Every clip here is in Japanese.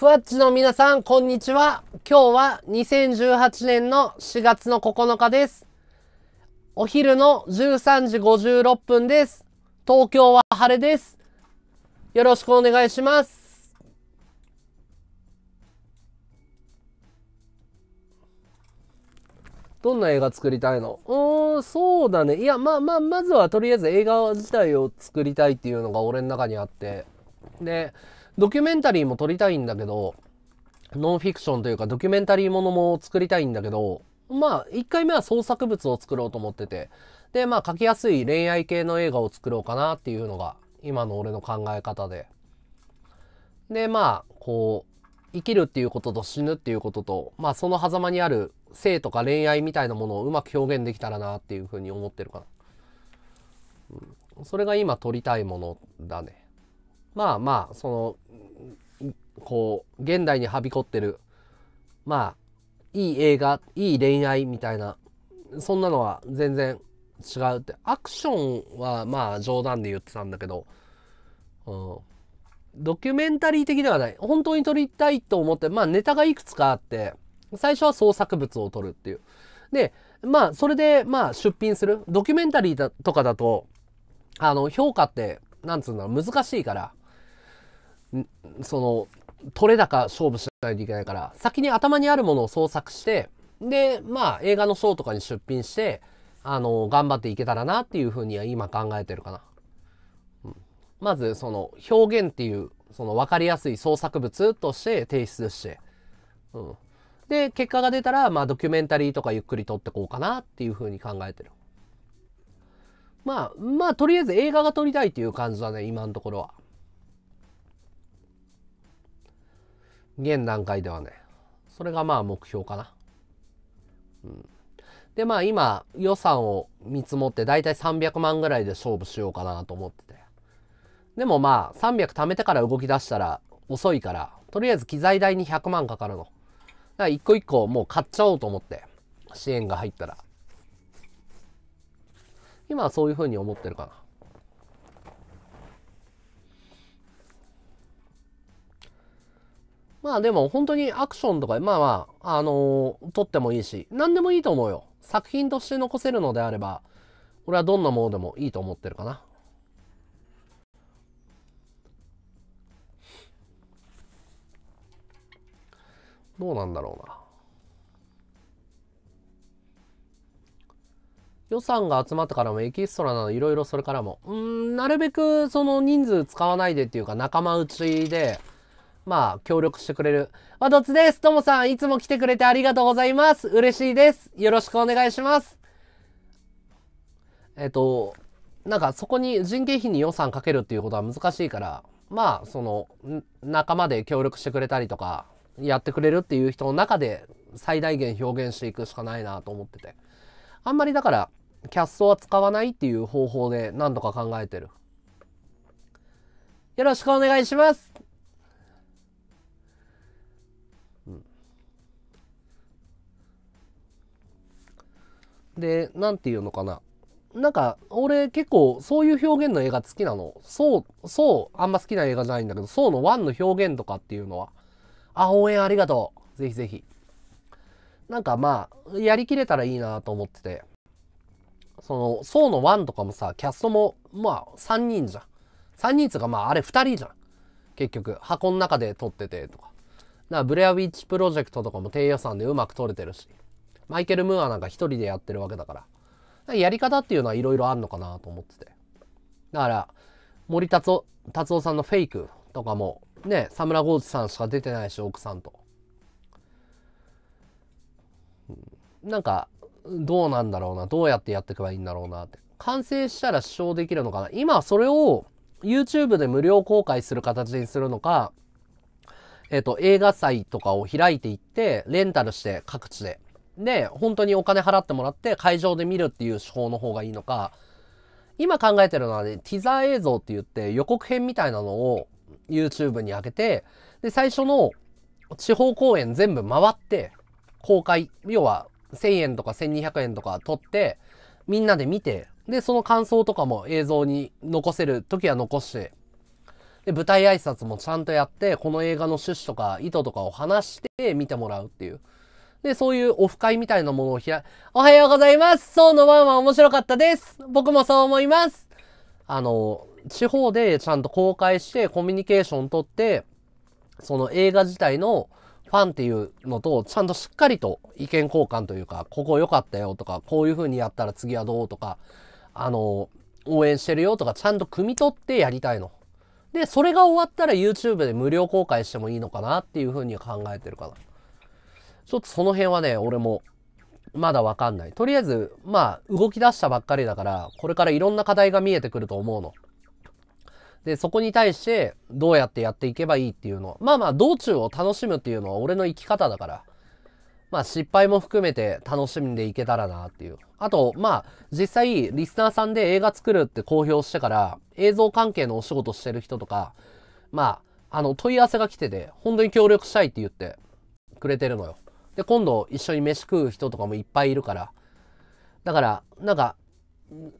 ふわっちの皆さん、こんにちは。今日は2018年の4月の9日です。お昼の13時56分です。東京は晴れです。よろしくお願いします。どんな映画作りたいのうーん、そうだね。いや、まあまあ、まずはとりあえず映画自体を作りたいっていうのが俺の中にあって。で、ドキュメンタリーも撮りたいんだけど、ノンフィクションというかドキュメンタリーものも作りたいんだけど、まあ、1回目は創作物を作ろうと思ってて、で、まあ、書きやすい恋愛系の映画を作ろうかなっていうのが、今の俺の考え方で。で、まあ、こう、生きるっていうことと死ぬっていうことと、まあ、その狭間にある性とか恋愛みたいなものをうまく表現できたらなっていうふうに思ってるかな。うん、それが今撮りたいものだね。まあまあそのこう現代にはびこってるまあいい映画いい恋愛みたいなそんなのは全然違うってアクションはまあ冗談で言ってたんだけど、うん、ドキュメンタリー的ではない本当に撮りたいと思ってまあネタがいくつかあって最初は創作物を撮るっていうでまあそれでまあ出品するドキュメンタリーだとかだとあの評価ってなんつうんだろう難しいからその、取れ高勝負しないといけないから、先に頭にあるものを創作して、で、まあ、映画のショーとかに出品して、あの、頑張っていけたらなっていうふうには今考えてるかな。うん、まず、その、表現っていう、その分かりやすい創作物として提出して、うん。で、結果が出たら、まあ、ドキュメンタリーとかゆっくり撮ってこうかなっていうふうに考えてる。まあ、まあ、とりあえず映画が撮りたいっていう感じだね、今のところは。現段階ではね。それがまあ目標かな。うん。でまあ今予算を見積もって大体300万ぐらいで勝負しようかなと思ってて。でもまあ300貯めてから動き出したら遅いから、とりあえず機材代に100万かかるの。だから一個一個もう買っちゃおうと思って。支援が入ったら。今はそういうふうに思ってるかな。まあでも本当にアクションとか、まあまあ、あのー、撮ってもいいし、何でもいいと思うよ。作品として残せるのであれば、俺はどんなものでもいいと思ってるかな。どうなんだろうな。予算が集まってからもエキストラなどいろいろそれからも、うん、なるべくその人数使わないでっていうか仲間内で、まあ、協力してくれる。どっちです。ともさん、いつも来てくれてありがとうございます。嬉しいです。よろしくお願いします。えっと、なんかそこに人件費に予算かけるっていうことは難しいから、まあ、その、仲間で協力してくれたりとか、やってくれるっていう人の中で最大限表現していくしかないなと思ってて。あんまりだから、キャストは使わないっていう方法で何とか考えてる。よろしくお願いします。で何て言うのかななんか俺結構そういう表現の映画好きなのそうそうあんま好きな映画じゃないんだけどそうの1の表現とかっていうのはあ応援ありがとうぜひぜひなんかまあやりきれたらいいなと思っててそのそうの1とかもさキャストもまあ3人じゃん3人つうかまああれ2人じゃん結局箱の中で撮っててとかかブレアウィッチプロジェクトとかも低予算でうまく撮れてるしマイケル・ムーアなんか一人でやってるわけだから。やり方っていうのはいろいろあんのかなと思ってて。だから、森達夫、達夫さんのフェイクとかも、ね、サムラ・ゴーチさんしか出てないし、奥さんと。なんか、どうなんだろうな。どうやってやっていけばいいんだろうなって。完成したら視聴できるのかな。今、それを YouTube で無料公開する形にするのか、えっ、ー、と、映画祭とかを開いていって、レンタルして各地でで、本当にお金払ってもらって会場で見るっていう手法の方がいいのか、今考えてるのはね、ティザー映像って言って予告編みたいなのを YouTube に上げて、で、最初の地方公演全部回って公開、要は1000円とか1200円とか取って、みんなで見て、で、その感想とかも映像に残せる時は残して、で、舞台挨拶もちゃんとやって、この映画の趣旨とか意図とかを話して見てもらうっていう。で、そういうオフ会みたいなものを開、おはようございますそうのワンン面白かったです僕もそう思いますあの、地方でちゃんと公開してコミュニケーション取って、その映画自体のファンっていうのと、ちゃんとしっかりと意見交換というか、ここ良かったよとか、こういう風にやったら次はどうとか、あの、応援してるよとか、ちゃんと汲み取ってやりたいの。で、それが終わったら YouTube で無料公開してもいいのかなっていう風に考えてるかな。ちょっとその辺はね、俺も、まだわかんない。とりあえず、まあ、動き出したばっかりだから、これからいろんな課題が見えてくると思うの。で、そこに対して、どうやってやっていけばいいっていうの。まあまあ、道中を楽しむっていうのは俺の生き方だから。まあ、失敗も含めて楽しんでいけたらなっていう。あと、まあ、実際、リスナーさんで映画作るって公表してから、映像関係のお仕事してる人とか、まあ、あの、問い合わせが来てて、本当に協力したいって言ってくれてるのよ。で、今度一緒に飯食う人とかもいっぱいいるから。だから、なんか、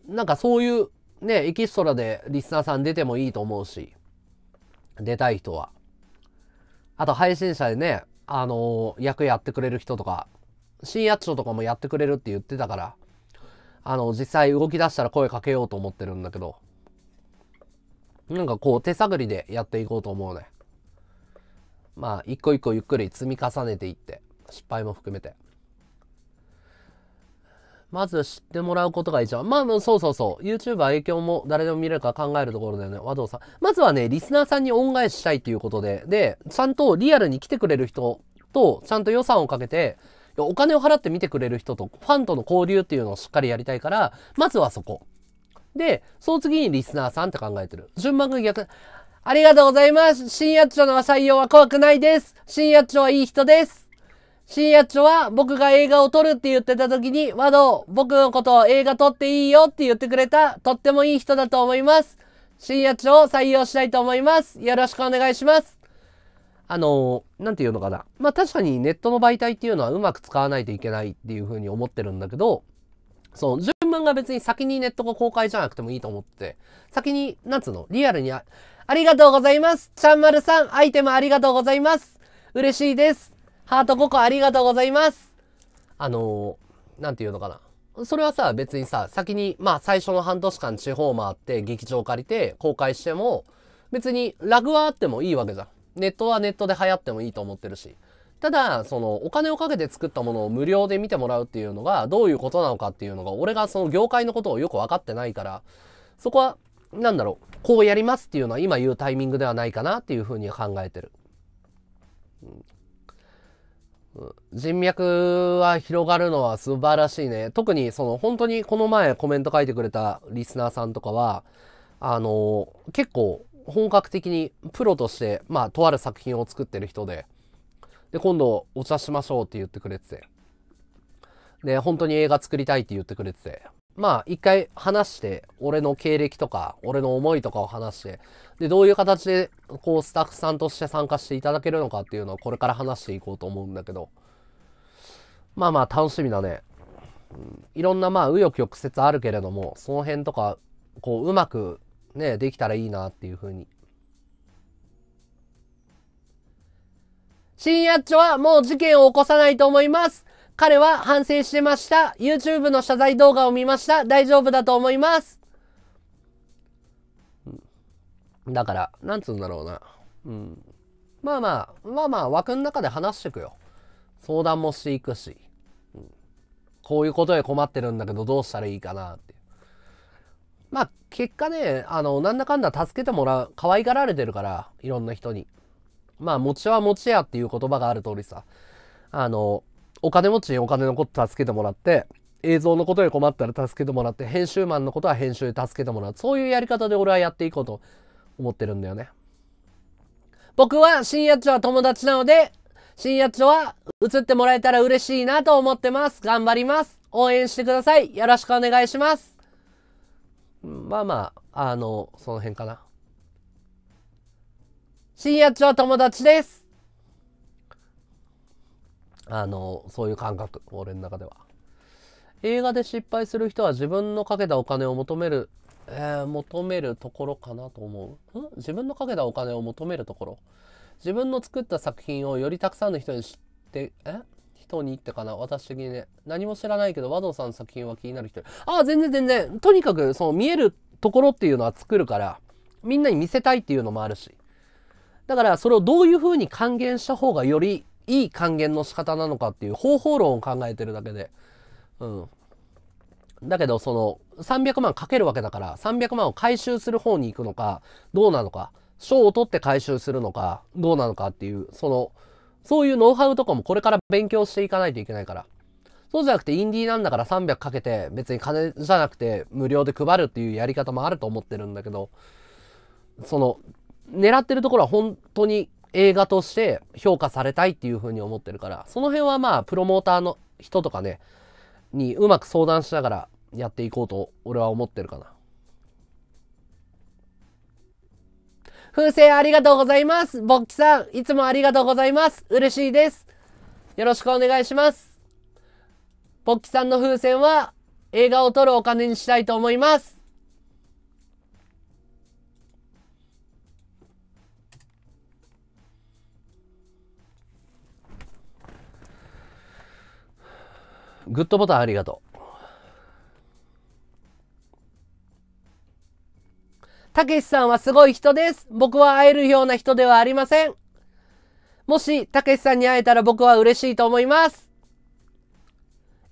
なんかそういうね、エキストラでリスナーさん出てもいいと思うし、出たい人は。あと配信者でね、あのー、役やってくれる人とか、深夜長とかもやってくれるって言ってたから、あの、実際動き出したら声かけようと思ってるんだけど、なんかこう手探りでやっていこうと思うね。まあ、一個一個ゆっくり積み重ねていって。失敗も含めて。まず知ってもらうことが一番。まあ、そうそうそう。YouTube r 影響も誰でも見れるか考えるところだよね。和道さん。まずはね、リスナーさんに恩返ししたいということで、で、ちゃんとリアルに来てくれる人と、ちゃんと予算をかけて、お金を払って見てくれる人と、ファンとの交流っていうのをしっかりやりたいから、まずはそこ。で、その次にリスナーさんって考えてる。順番が逆。ありがとうございます。新八丁の採用は怖くないです。新八丁はいい人です。新八丁は僕が映画を撮るって言ってた時に、窓僕のことを映画撮っていいよって言ってくれた、とってもいい人だと思います。新八丁を採用したいと思います。よろしくお願いします。あのなんて言うのかな。まあ確かにネットの媒体っていうのはうまく使わないといけないっていうふうに思ってるんだけど、そう、順番が別に先にネットが公開じゃなくてもいいと思って、先に、なんつうの、リアルにあ、ありがとうございます。ちゃんまるさん、アイテムありがとうございます。嬉しいです。ハート5個ありがとうございます。あのー、なんていうのかな。それはさ、別にさ、先に、まあ最初の半年間地方回って劇場借りて公開しても、別にラグはあってもいいわけじゃん。ネットはネットで流行ってもいいと思ってるし。ただ、その、お金をかけて作ったものを無料で見てもらうっていうのが、どういうことなのかっていうのが、俺がその業界のことをよく分かってないから、そこは、なんだろう、こうやりますっていうのは今言うタイミングではないかなっていうふうに考えてる。人脈は広がるのは素晴らしいね。特にその本当にこの前コメント書いてくれたリスナーさんとかは、あの、結構本格的にプロとして、まあ、とある作品を作ってる人で、で、今度お茶しましょうって言ってくれてて、で、本当に映画作りたいって言ってくれてて、まあ一回話して、俺の経歴とか、俺の思いとかを話して、で、どういう形で、こう、スタッフさんとして参加していただけるのかっていうのをこれから話していこうと思うんだけど、まあまあ楽しみだね。いろんなまあ、紆余曲折あるけれども、その辺とか、こう、うまくね、できたらいいなっていうふうに。新八丁はもう事件を起こさないと思います彼は反省してました。YouTube の謝罪動画を見ました。大丈夫だと思います。だから、なんつうんだろうな。うん。まあまあ、まあまあ、枠の中で話してくよ。相談もしていくし。うん、こういうことで困ってるんだけど、どうしたらいいかなって。まあ、結果ね、あの、なんだかんだ助けてもらう、可愛がられてるから、いろんな人に。まあ、餅ちは餅ちやっていう言葉がある通りさ、あの、お金持ちにお金のこと助けてもらって、映像のことで困ったら助けてもらって、編集マンのことは編集で助けてもらう。そういうやり方で俺はやっていこうと思ってるんだよね。僕は深夜長は友達なので、深夜長は映ってもらえたら嬉しいなと思ってます。頑張ります。応援してください。よろしくお願いします。まあまあ、あの、その辺かな。深夜は友達です。あの、そういう感覚、俺の中では。映画で失敗する人は自分のかけたお金を求める、えー、求めるところかなと思うん自分のかけたお金を求めるところ自分の作った作品をよりたくさんの人に知って、え人にってかな私的にね。何も知らないけど、和道さんの作品は気になる人。ああ、全然全然。とにかく、その見えるところっていうのは作るから、みんなに見せたいっていうのもあるし。だから、それをどういう風に還元した方がよりいい還元の仕方なのかっていう方法論を考えてるだけで。うん。だけど、その、300万かけるわけだから、300万を回収する方に行くのか、どうなのか、賞を取って回収するのか、どうなのかっていう、その、そういうノウハウとかもこれから勉強していかないといけないから。そうじゃなくて、インディーなんだから300かけて、別に金じゃなくて無料で配るっていうやり方もあると思ってるんだけど、その、狙ってるところは本当に映画として評価されたいっていうふうに思ってるから、その辺はまあ、プロモーターの人とかね、にうまく相談しながらやっていこうと、俺は思ってるかな。風船ありがとうございます。ぼっきさん、いつもありがとうございます。嬉しいです。よろしくお願いします。ぼっきさんの風船は映画を撮るお金にしたいと思います。グッドボタンありがとう。たけしさんはすごい人です。僕は会えるような人ではありません。もし、たけしさんに会えたら僕は嬉しいと思います。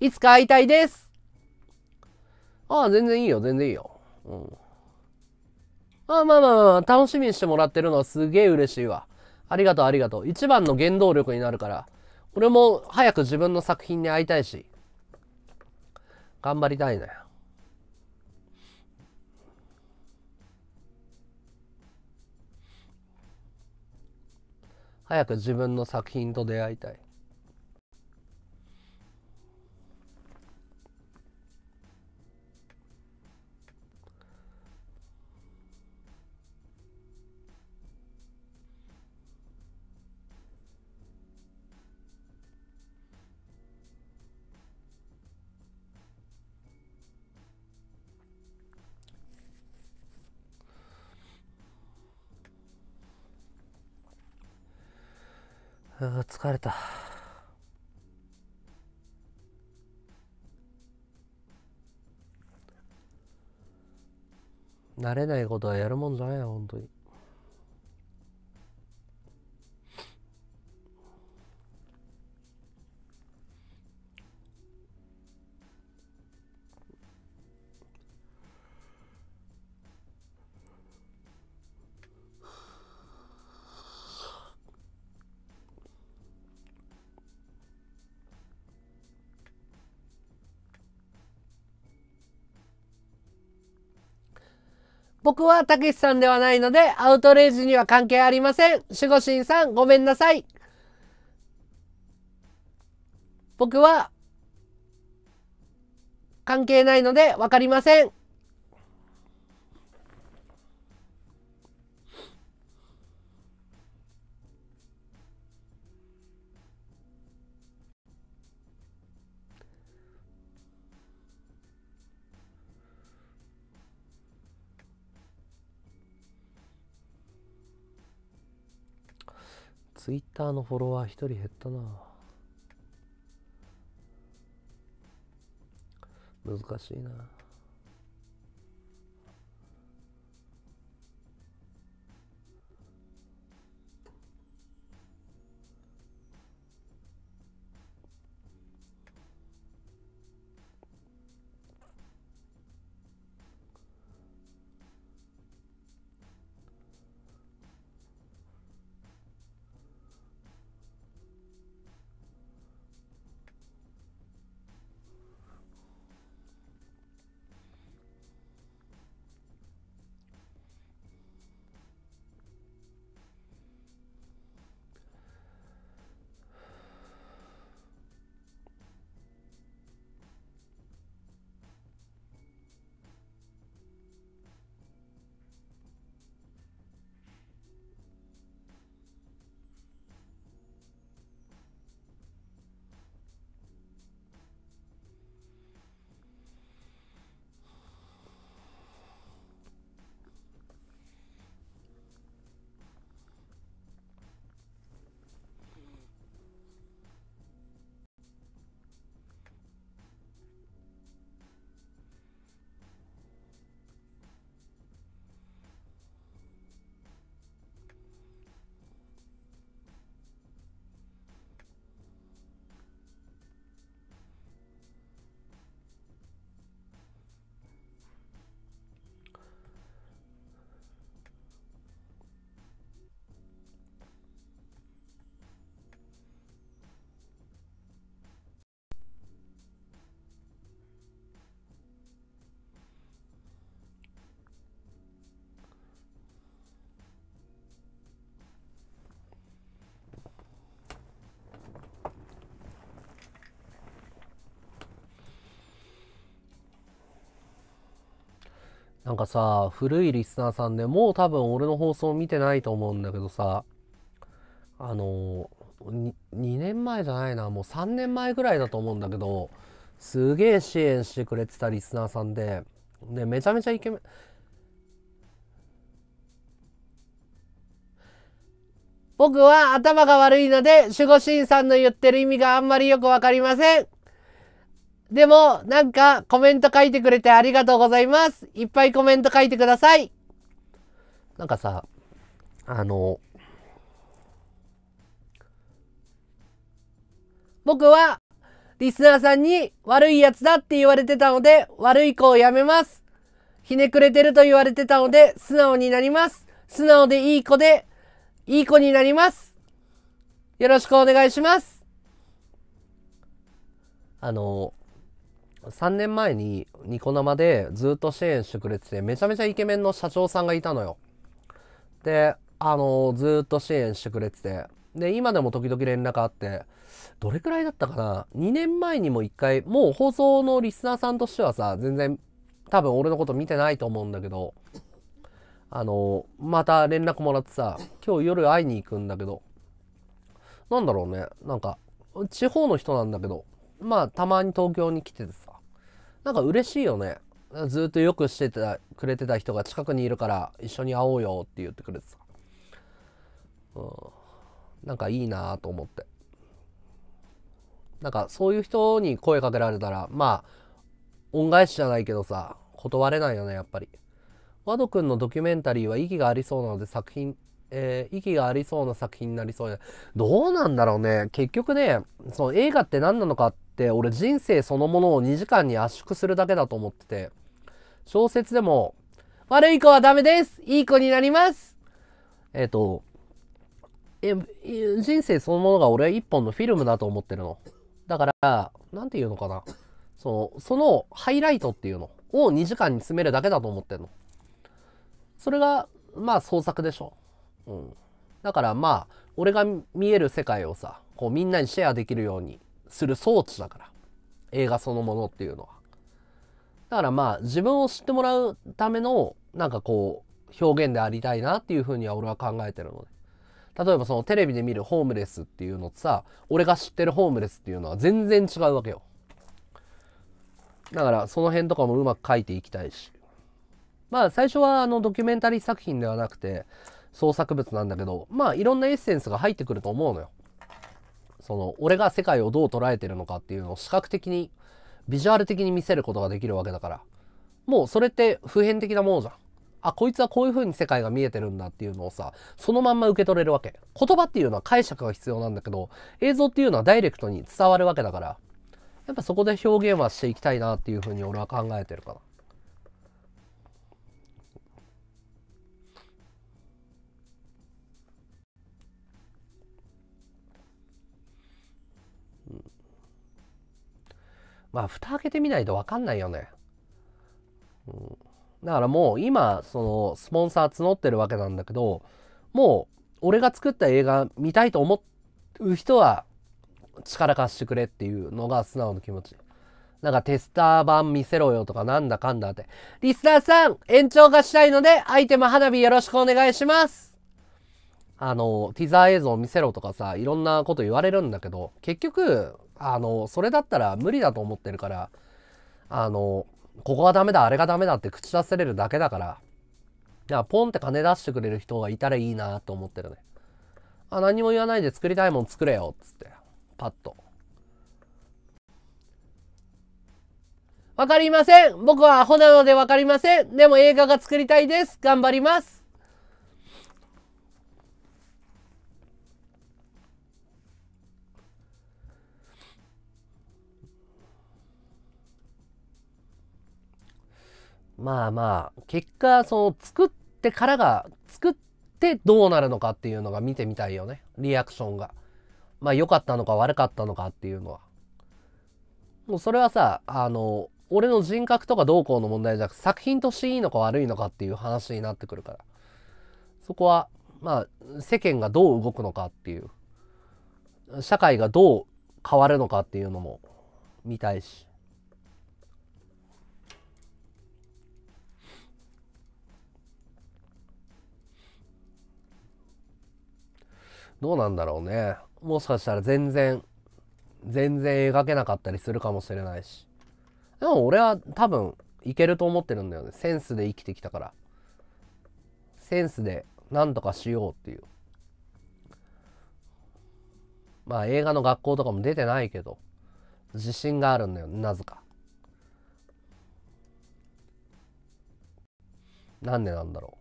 いつか会いたいです。ああ、全然いいよ、全然いいよ。うん。ああ、まあまあまあ、楽しみにしてもらってるのはすげえ嬉しいわ。ありがとう、ありがとう。一番の原動力になるから、俺も早く自分の作品に会いたいし。頑張りたいのよ。早く自分の作品と出会いたい。疲れた。慣れないことはやるもんじゃないよ、本当に。僕はたけしさんではないので、アウトレイジには関係ありません。守護神さん、ごめんなさい。僕は、関係ないので、わかりません。ツイッターのフォロワー一人減ったな難しいななんかさ、古いリスナーさんでもう多分俺の放送見てないと思うんだけどさ、あの、2, 2年前じゃないな、もう3年前ぐらいだと思うんだけど、すげえ支援してくれてたリスナーさんで、で、めちゃめちゃイケメン、僕は頭が悪いので、守護神さんの言ってる意味があんまりよくわかりません。でも、なんか、コメント書いてくれてありがとうございます。いっぱいコメント書いてください。なんかさ、あの、僕は、リスナーさんに悪いやつだって言われてたので、悪い子をやめます。ひねくれてると言われてたので、素直になります。素直でいい子で、いい子になります。よろしくお願いします。あの、3年前にニコ生でずっと支援してくれてて、めちゃめちゃイケメンの社長さんがいたのよ。で、あのー、ずっと支援してくれてて。で、今でも時々連絡あって、どれくらいだったかな ?2 年前にも1回、もう放送のリスナーさんとしてはさ、全然多分俺のこと見てないと思うんだけど、あのー、また連絡もらってさ、今日夜会いに行くんだけど、なんだろうね、なんか、地方の人なんだけど、まあ、たまに東京に来ててさ、なんか嬉しいよね。ずっとよくしてたくれてた人が近くにいるから一緒に会おうよって言ってくれてた。うん。なんかいいなと思って。なんかそういう人に声かけられたら、まあ、恩返しじゃないけどさ、断れないよね、やっぱり。ワド君のドキュメンタリーは意義がありそうなので作品えー、息がありそうな作品になりそうで、どうなんだろうね。結局ね、その映画って何なのかって、俺人生そのものを2時間に圧縮するだけだと思ってて、小説でも、悪い子はダメですいい子になりますえっ、ー、と、え、人生そのものが俺は一本のフィルムだと思ってるの。だから、何て言うのかな。その、そのハイライトっていうのを2時間に詰めるだけだと思ってるの。それが、まあ創作でしょ。うん、だからまあ俺が見える世界をさこうみんなにシェアできるようにする装置だから映画そのものっていうのは。だからまあ自分を知ってもらうためのなんかこう表現でありたいなっていうふうには俺は考えてるので。例えばそのテレビで見るホームレスっていうのとさ俺が知ってるホームレスっていうのは全然違うわけよ。だからその辺とかもうまく書いていきたいし。まあ最初はあのドキュメンタリー作品ではなくて創作物なんだけど、まあいろんなエッセンスが入ってくると思うのよ。その、俺が世界をどう捉えてるのかっていうのを視覚的に、ビジュアル的に見せることができるわけだから、もうそれって普遍的なものじゃん。あ、こいつはこういう風に世界が見えてるんだっていうのをさ、そのまんま受け取れるわけ。言葉っていうのは解釈が必要なんだけど、映像っていうのはダイレクトに伝わるわけだから、やっぱそこで表現はしていきたいなっていう風に俺は考えてるかな。まあ、蓋開けてみないとわかんないよね。うん、だからもう今、その、スポンサー募ってるわけなんだけど、もう、俺が作った映画見たいと思う人は、力貸してくれっていうのが素直な気持ち。なんかテスター版見せろよとかなんだかんだって。リスナーさん、延長がしたいので、アイテム花火よろしくお願いしますあの、ティザー映像見せろとかさ、いろんなこと言われるんだけど、結局、あの、それだったら無理だと思ってるから、あの、ここがダメだ、あれがダメだって口出せれるだけだから、だかポンって金出してくれる人がいたらいいなと思ってるね。あ、何も言わないで作りたいもん作れよ、っつって。パッと。わかりません僕はアホなのでわかりませんでも映画が作りたいです頑張りますまあまあ、結果、その作ってからが、作ってどうなるのかっていうのが見てみたいよね。リアクションが。まあ良かったのか悪かったのかっていうのは。もうそれはさ、あの、俺の人格とかどうこうの問題じゃなく作品としていいのか悪いのかっていう話になってくるから。そこは、まあ、世間がどう動くのかっていう、社会がどう変わるのかっていうのも見たいし。どうなんだろうね。もしかしたら全然、全然描けなかったりするかもしれないし。でも俺は多分いけると思ってるんだよね。センスで生きてきたから。センスで何とかしようっていう。まあ映画の学校とかも出てないけど、自信があるんだよ、ね、なぜか。なんでなんだろう。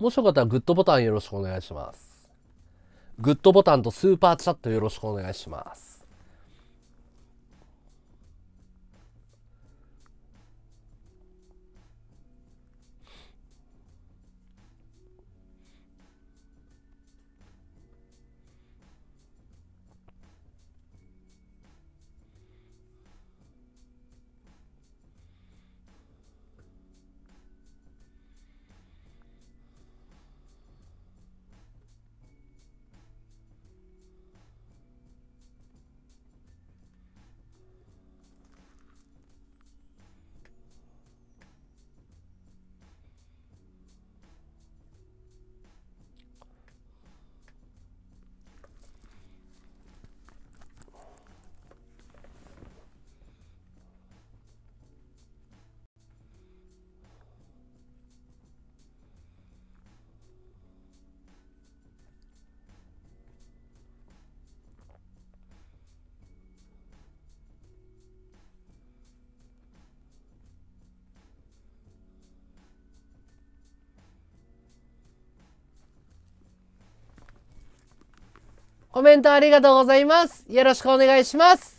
もしよかったらグッドボタンよろしくお願いします。グッドボタンとスーパーチャットよろしくお願いします。コメントありがとうございます。よろしくお願いします。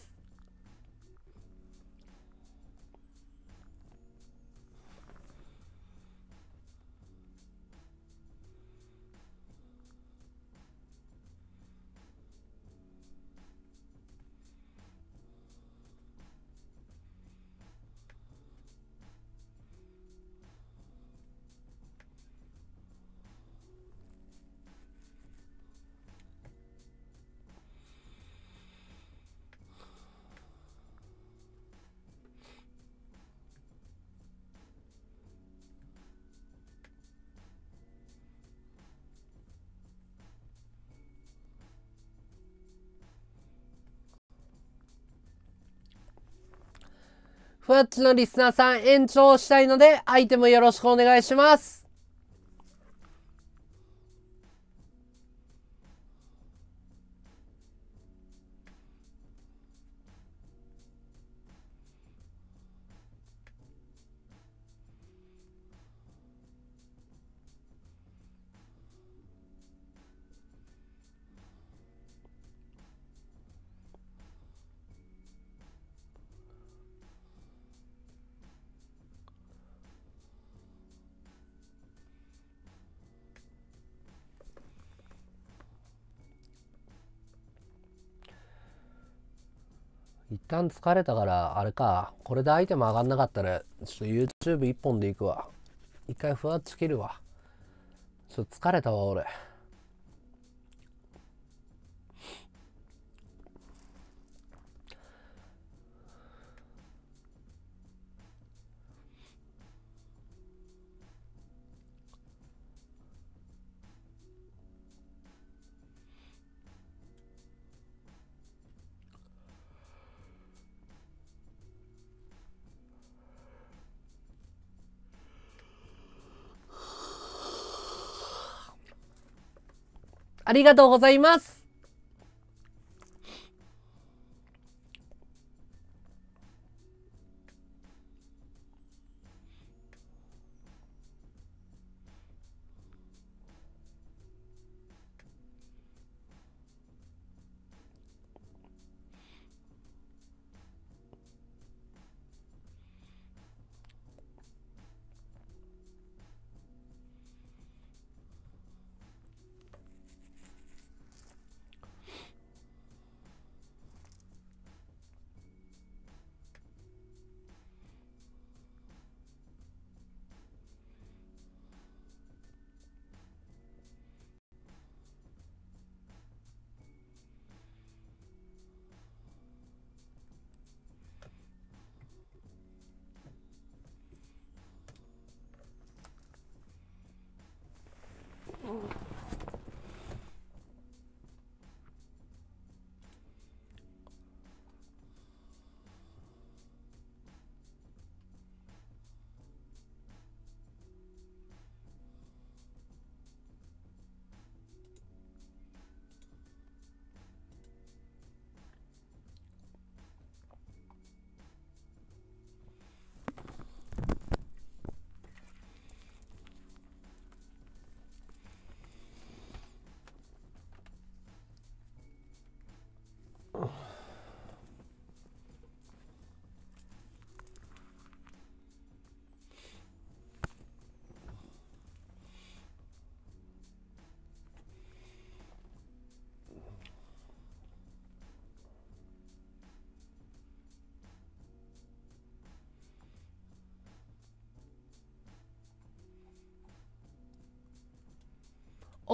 ふわっちのリスナーさん延長したいので、アイテムよろしくお願いします。一旦疲れたから、あれか。これでアイテム上がんなかったら、ちょっと YouTube 一本で行くわ。一回ふわっち切るわ。ちょっと疲れたわ、俺。ありがとうございます。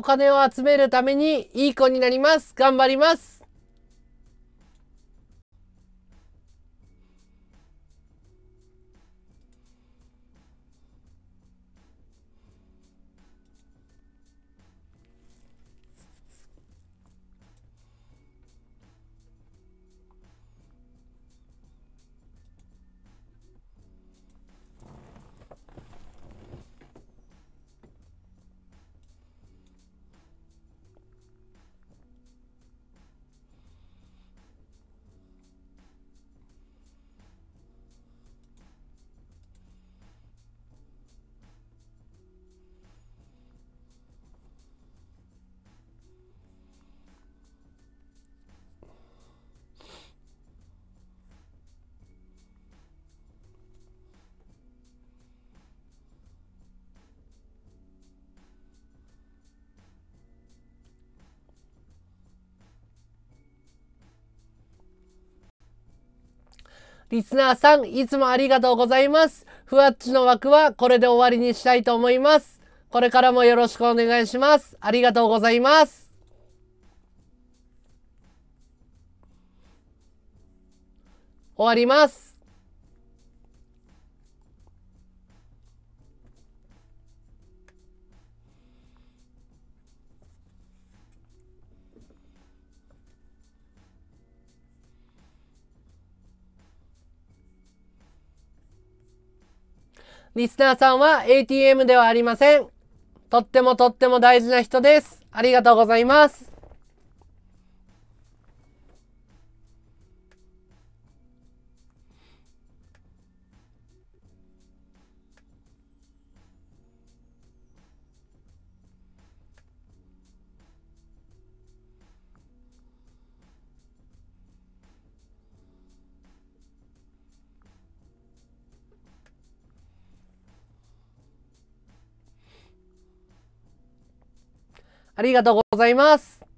お金を集めるためにいい子になります。頑張ります。リスナーさん、いつもありがとうございます。ふわっちの枠はこれで終わりにしたいと思います。これからもよろしくお願いします。ありがとうございます。終わります。リスナーさんは ATM ではありません。とってもとっても大事な人です。ありがとうございます。ありがとうございます。